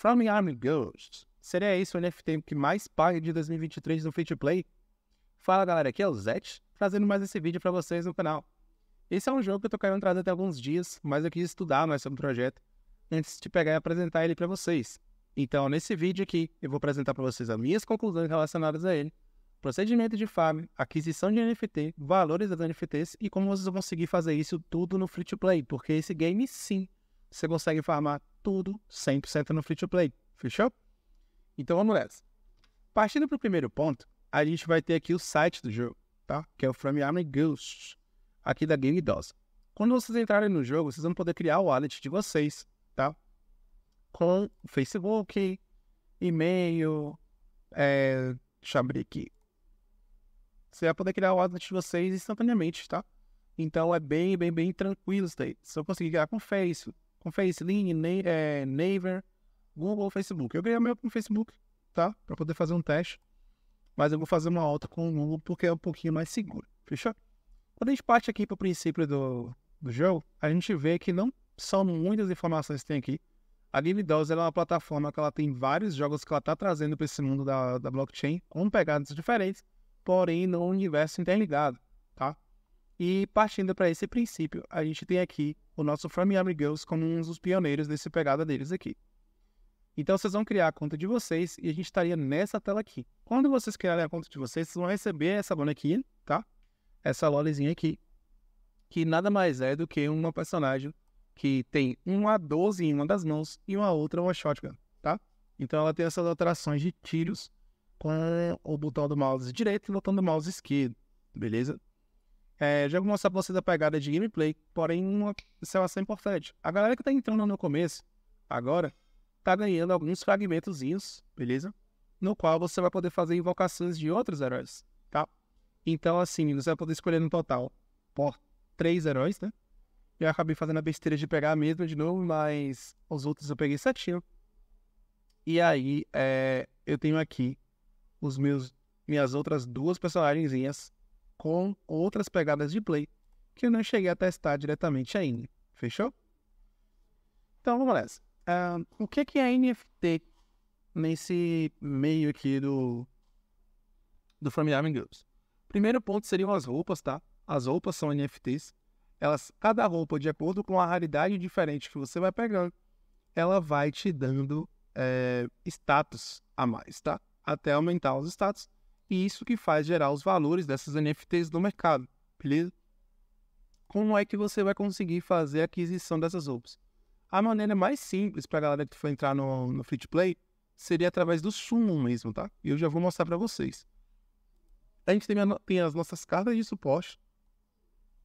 From Army Ghosts. Seria esse o NFT que mais paga de 2023 no Free to Play? Fala galera, aqui é o Zet, trazendo mais esse vídeo para vocês no canal. Esse é um jogo que eu tô querendo trazer até alguns dias, mas eu quis estudar mais sobre o projeto antes de pegar e apresentar ele para vocês. Então, nesse vídeo aqui, eu vou apresentar para vocês as minhas conclusões relacionadas a ele, procedimento de farm, aquisição de NFT, valores das NFTs e como vocês vão conseguir fazer isso tudo no free to play, porque esse game sim você consegue farmar tudo 100% no free-to-play. Fechou? Então vamos nessa. Partindo para o primeiro ponto, a gente vai ter aqui o site do jogo, tá? Que é o From Army Ghosts, aqui da Game DOS. Quando vocês entrarem no jogo, vocês vão poder criar o wallet de vocês, tá? Com Facebook, e-mail, é... deixa eu abrir aqui. Você vai poder criar o wallet de vocês instantaneamente, tá? Então é bem, bem, bem tranquilo isso daí. Se eu conseguir criar com Facebook, com FaceLine, ne é, Naver, Google Facebook. Eu ganhei meu com Facebook, tá? Para poder fazer um teste. Mas eu vou fazer uma alta com o Google porque é um pouquinho mais seguro. Fechou? Quando a gente parte aqui para o princípio do, do jogo, a gente vê que não são muitas informações que tem aqui. A Game Dolls é uma plataforma que ela tem vários jogos que ela está trazendo para esse mundo da, da blockchain, com pegadas diferentes, porém no universo interligado, tá? E partindo para esse princípio, a gente tem aqui o nosso From Yummy Girls como um dos pioneiros desse pegada deles aqui. Então vocês vão criar a conta de vocês e a gente estaria nessa tela aqui. Quando vocês criarem a conta de vocês, vocês vão receber essa bonequinha, tá? Essa lolizinha aqui, que nada mais é do que uma personagem que tem uma 12 em uma das mãos e uma outra uma shotgun, tá? Então ela tem essas alterações de tiros com o botão do mouse direito e o botão do mouse esquerdo, beleza? É, vou jogo mostra pra vocês a pegada de gameplay, porém uma observação importante. A galera que tá entrando no começo, agora, tá ganhando alguns fragmentozinhos, beleza? No qual você vai poder fazer invocações de outros heróis, tá? Então, assim, você vai poder escolher no total por três heróis, né? Eu acabei fazendo a besteira de pegar mesmo de novo, mas os outros eu peguei certinho. E aí, é, eu tenho aqui os meus minhas outras duas personagenzinhas com outras pegadas de play que eu não cheguei a testar diretamente ainda. Fechou? Então vamos nessa. Uh, o que, que é NFT nesse meio aqui do, do From Army Groups? Primeiro ponto seriam as roupas, tá? As roupas são NFTs. Elas, cada roupa, de acordo com a raridade diferente que você vai pegando, ela vai te dando é, status a mais, tá? Até aumentar os status e isso que faz gerar os valores dessas NFTs no mercado, beleza? Como é que você vai conseguir fazer a aquisição dessas roupas? A maneira mais simples para a galera que for entrar no, no free to play seria através do sumo mesmo, tá? E eu já vou mostrar para vocês. A gente tem, tem as nossas cartas de suporte,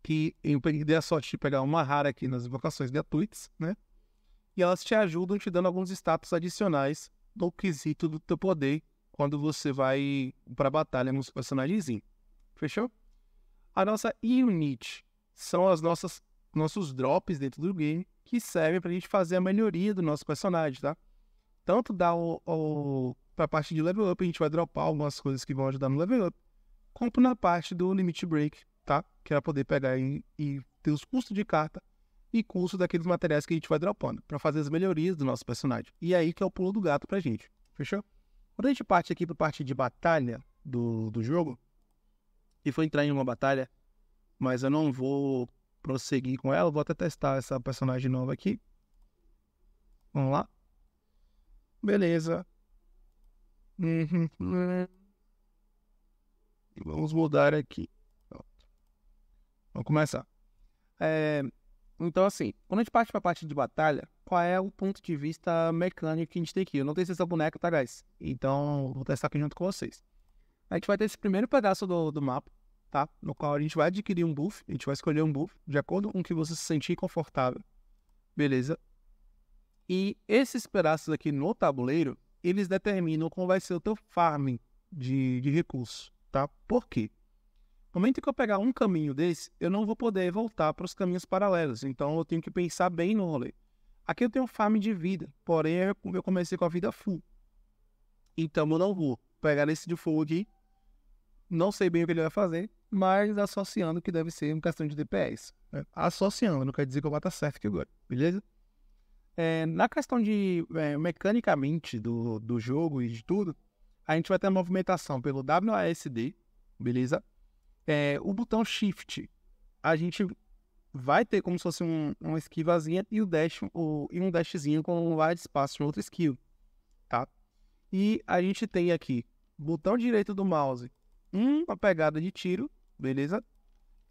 que eu peguei a sorte de pegar uma rara aqui nas invocações gratuitas, né? E elas te ajudam te dando alguns status adicionais do quesito do teu poder quando você vai para batalha nos personagens. Fechou? A nossa unit são as nossas nossos drops dentro do game que servem para a gente fazer a melhoria do nosso personagem, tá? Tanto dá o, o para a parte de level up, a gente vai dropar algumas coisas que vão ajudar no level up, quanto na parte do limit break, tá? Que é poder pegar e, e ter os custos de carta e custo daqueles materiais que a gente vai dropando, para fazer as melhorias do nosso personagem. E é aí que é o pulo do gato a gente. Fechou? Quando a gente parte aqui para parte de batalha do, do jogo, e foi entrar em uma batalha, mas eu não vou prosseguir com ela, vou até testar essa personagem nova aqui. Vamos lá. Beleza. E uhum. Vamos mudar aqui. Pronto. Vamos começar. É, então, assim, quando a gente parte para a parte de batalha, qual é o ponto de vista mecânico que a gente tem aqui. Eu não tenho essa boneca, tá, guys? Então, vou testar aqui junto com vocês. A gente vai ter esse primeiro pedaço do, do mapa, tá? No qual a gente vai adquirir um buff, a gente vai escolher um buff, de acordo com o que você se sentir confortável. Beleza? E esses pedaços aqui no tabuleiro, eles determinam como vai ser o teu farming de, de recursos, tá? Por quê? No momento que eu pegar um caminho desse, eu não vou poder voltar para os caminhos paralelos. Então, eu tenho que pensar bem no rolê. Aqui eu tenho farm de vida, porém eu comecei com a vida full. Então eu não vou pegar esse de fogo aqui. Não sei bem o que ele vai fazer, mas associando que deve ser um questão de DPS. Né? Associando, não quer dizer que eu bata certo aqui agora, beleza? É, na questão de é, mecanicamente do, do jogo e de tudo, a gente vai ter a movimentação pelo WASD, beleza? É, o botão Shift, a gente vai ter como se fosse um, uma esquivazinha e, o dash, o, e um dashzinho com um wide espaço de outra skill, tá? E a gente tem aqui, botão direito do mouse, uma pegada de tiro, beleza?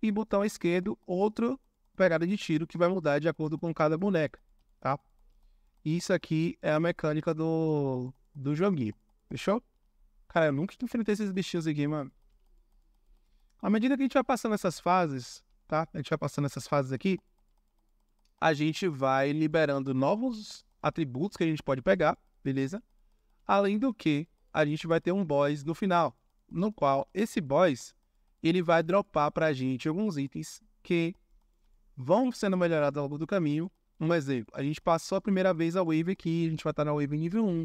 E botão esquerdo, outro pegada de tiro que vai mudar de acordo com cada boneca, tá? Isso aqui é a mecânica do, do joguinho, fechou? Cara, eu nunca enfrentei esses bichinhos aqui, mano. À medida que a gente vai passando essas fases, tá? A gente vai passando essas fases aqui. A gente vai liberando novos atributos que a gente pode pegar, beleza? Além do que, a gente vai ter um boss no final, no qual esse boss ele vai dropar para a gente alguns itens que vão sendo melhorados ao longo do caminho. Um exemplo, a gente passou a primeira vez a wave aqui, a gente vai estar na wave nível 1.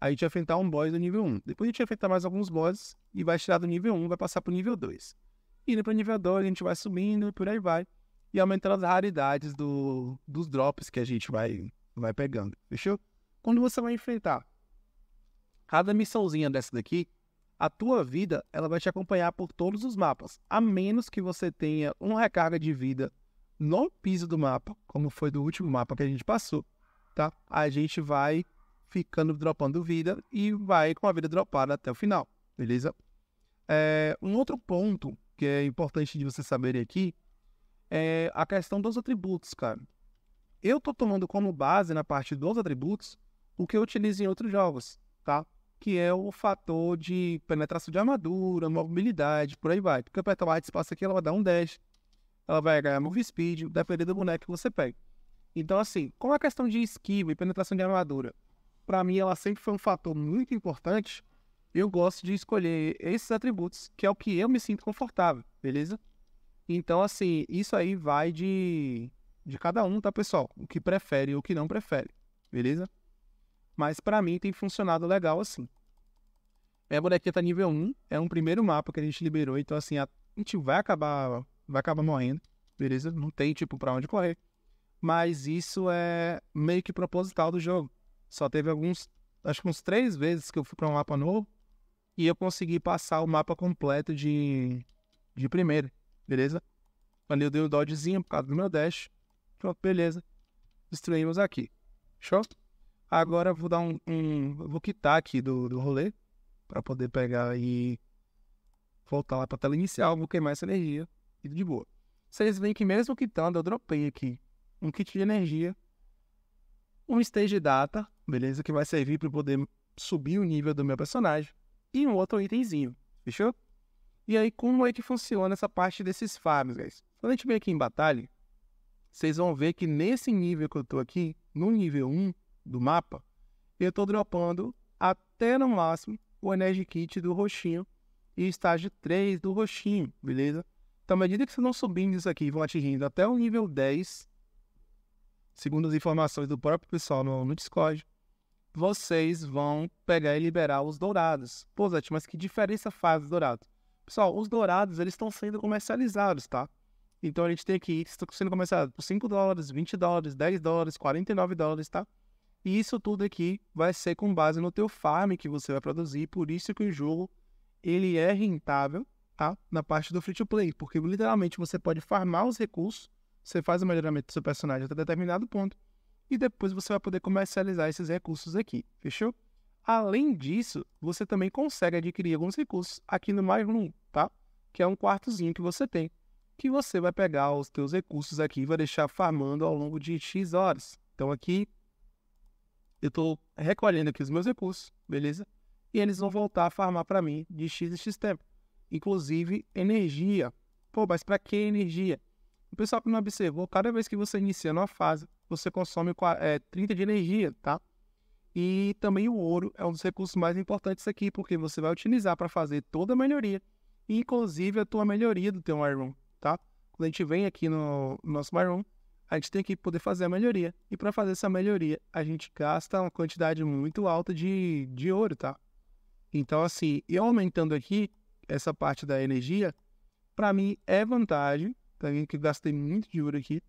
Aí a gente vai enfrentar um boss do nível 1. Depois a gente vai enfrentar mais alguns bosses e vai tirar do nível 1 vai passar para o nível 2 indo para nível 2, a gente vai subindo e por aí vai. E aumentando as raridades do, dos drops que a gente vai, vai pegando. Fechou? Quando você vai enfrentar cada missãozinha dessa daqui, a tua vida ela vai te acompanhar por todos os mapas, a menos que você tenha uma recarga de vida no piso do mapa, como foi do último mapa que a gente passou, tá? A gente vai ficando dropando vida e vai com a vida dropada até o final, beleza? É, um outro ponto que é importante de vocês saberem aqui, é a questão dos atributos, cara. Eu tô tomando como base na parte dos atributos o que eu utilizo em outros jogos, tá? Que é o fator de penetração de armadura, mobilidade, por aí vai. Porque aperta o white espaço aqui, ela vai dar um dash, ela vai ganhar move speed, dependendo do boneco que você pega. Então, assim, como a questão de esquiva e penetração de armadura, para mim ela sempre foi um fator muito importante, eu gosto de escolher esses atributos, que é o que eu me sinto confortável, beleza? Então, assim, isso aí vai de, de cada um, tá, pessoal? O que prefere e o que não prefere, beleza? Mas para mim tem funcionado legal assim. Minha bonequinha tá nível 1, é um primeiro mapa que a gente liberou, então assim, a gente vai acabar, vai acabar morrendo, beleza? Não tem, tipo, pra onde correr. Mas isso é meio que proposital do jogo. Só teve alguns, acho que uns três vezes que eu fui pra um mapa novo, e eu consegui passar o mapa completo de, de primeira, beleza? Quando eu dei o dodgezinho por causa do meu dash, pronto, beleza. Destruímos aqui, show? Agora vou dar um, um vou quitar aqui do, do rolê, para poder pegar e voltar lá para tela inicial, vou queimar essa energia e de boa. Vocês veem que mesmo quitando, eu dropei aqui um kit de energia, um stage data, beleza? Que vai servir para poder subir o nível do meu personagem e um outro itemzinho, fechou? E aí, como é que funciona essa parte desses farms, guys? Quando a gente vem aqui em batalha, vocês vão ver que nesse nível que eu tô aqui, no nível 1 do mapa, eu tô dropando até no máximo o Energy Kit do roxinho e estágio 3 do roxinho, beleza? Então, à medida que vocês vão subindo isso aqui e vão atingindo até o nível 10, segundo as informações do próprio pessoal no, no Discord, vocês vão pegar e liberar os dourados. Pô, Zé, mas que diferença faz os dourados? Pessoal, os dourados, eles estão sendo comercializados, tá? Então a gente tem aqui, estão sendo comercializados por 5 dólares, 20 dólares, 10 dólares, 49 dólares, tá? E isso tudo aqui vai ser com base no teu farm que você vai produzir, por isso que o jogo, ele é rentável, tá? Na parte do free-to-play, porque literalmente você pode farmar os recursos, você faz o melhoramento do seu personagem até determinado ponto, e depois você vai poder comercializar esses recursos aqui, fechou? Além disso, você também consegue adquirir alguns recursos aqui no mais um, tá? Que é um quartozinho que você tem, que você vai pegar os teus recursos aqui e vai deixar farmando ao longo de X horas. Então aqui eu estou recolhendo aqui os meus recursos, beleza? E eles vão voltar a farmar para mim de X em X tempo. Inclusive energia. Pô, mas para que energia? O pessoal que não observou, cada vez que você inicia uma fase, você consome é, 30 de energia, tá? E também o ouro é um dos recursos mais importantes aqui, porque você vai utilizar para fazer toda a melhoria, inclusive a tua melhoria do teu Iron, tá? Quando a gente vem aqui no, nosso Iron, a gente tem que poder fazer a melhoria. E para fazer essa melhoria, a gente gasta uma quantidade muito alta de, de ouro, tá? Então, assim, eu aumentando aqui essa parte da energia, para mim é vantagem, também que gastei muito de ouro aqui,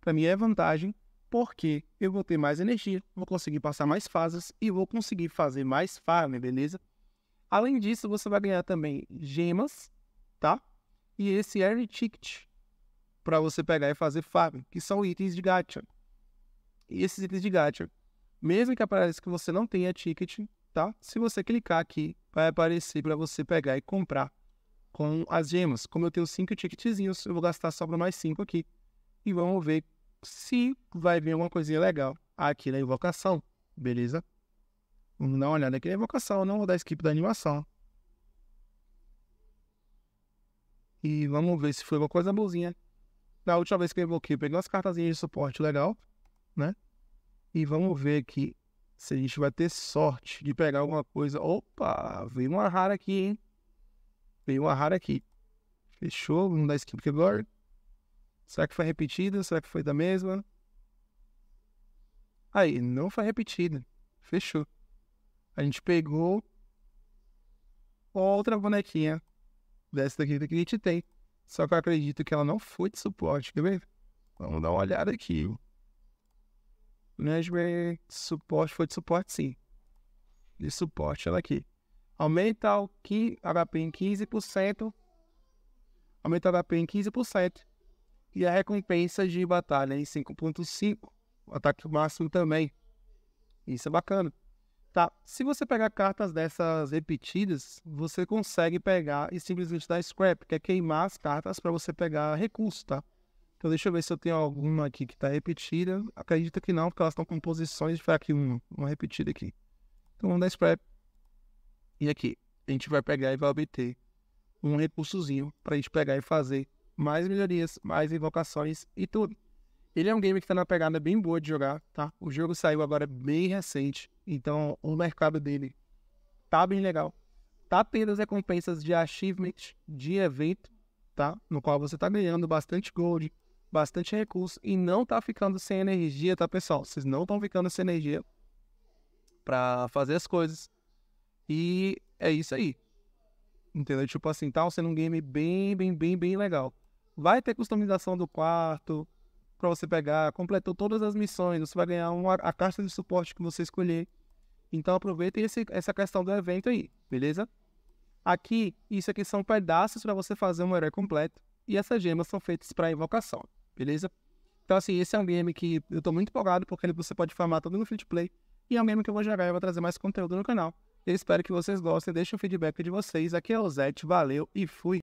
para mim é vantagem, porque eu vou ter mais energia, vou conseguir passar mais fases e vou conseguir fazer mais farm, beleza? Além disso, você vai ganhar também gemas, tá? E esse Air Ticket para você pegar e fazer farm, que são itens de gacha. E esses itens de gacha, mesmo que apareça que você não tenha ticket, tá? Se você clicar aqui, vai aparecer para você pegar e comprar com as gemas. Como eu tenho cinco ticketzinhos, eu vou gastar só mais cinco aqui. E vamos ver se vai vir alguma coisinha legal aqui na invocação, beleza? Vamos dar uma olhada aqui na invocação, não vou dar skip da animação. E vamos ver se foi uma coisa bonzinha. Na última vez que eu invoquei, peguei umas cartazinhas de suporte legal, né? E vamos ver aqui se a gente vai ter sorte de pegar alguma coisa. Opa, veio uma rara aqui, hein? Veio uma rara aqui. Fechou, vamos dar skip aqui agora. Será que foi repetida? Será que foi da mesma? Aí, não foi repetida. Fechou. A gente pegou outra bonequinha dessa daqui que a gente tem. Só que eu acredito que ela não foi de suporte, quer ver? Vamos dar uma olhada aqui. de suporte foi de suporte, sim. De suporte, ela aqui. Aumenta o HP em 15%. Aumenta o HP em 15%. E a recompensa de batalha em 5.5, ataque máximo também. Isso é bacana. Tá, se você pegar cartas dessas repetidas, você consegue pegar e simplesmente dar scrap, que é queimar as cartas para você pegar recurso tá? Então deixa eu ver se eu tenho alguma aqui que está repetida. Acredito que não, porque elas estão com posições. Foi aqui uma, uma repetida aqui. Então vamos dar scrap. E aqui, a gente vai pegar e vai obter um recursozinho para a gente pegar e fazer mais melhorias, mais invocações e tudo. Ele é um game que está na pegada bem boa de jogar, tá? O jogo saiu agora bem recente, então o mercado dele tá bem legal. Tá tendo as recompensas de achievement, de evento, tá? No qual você tá ganhando bastante gold, bastante recurso e não tá ficando sem energia, tá, pessoal? Vocês não estão ficando sem energia para fazer as coisas. E é isso aí. Entendeu? Tipo assim, tá sendo um game bem, bem, bem, bem legal. Vai ter customização do quarto para você pegar. Completou todas as missões, você vai ganhar uma, a caixa de suporte que você escolher. Então aproveita esse, essa questão do evento aí, beleza? Aqui, isso aqui são pedaços para você fazer um herói completo. E essas gemas são feitas para invocação, beleza? Então, assim, esse é um game que eu estou muito empolgado porque você pode farmar tudo no free to play. E é um game que eu vou jogar e vou trazer mais conteúdo no canal. Eu espero que vocês gostem. Deixem o feedback de vocês. Aqui é o Zete, valeu e fui!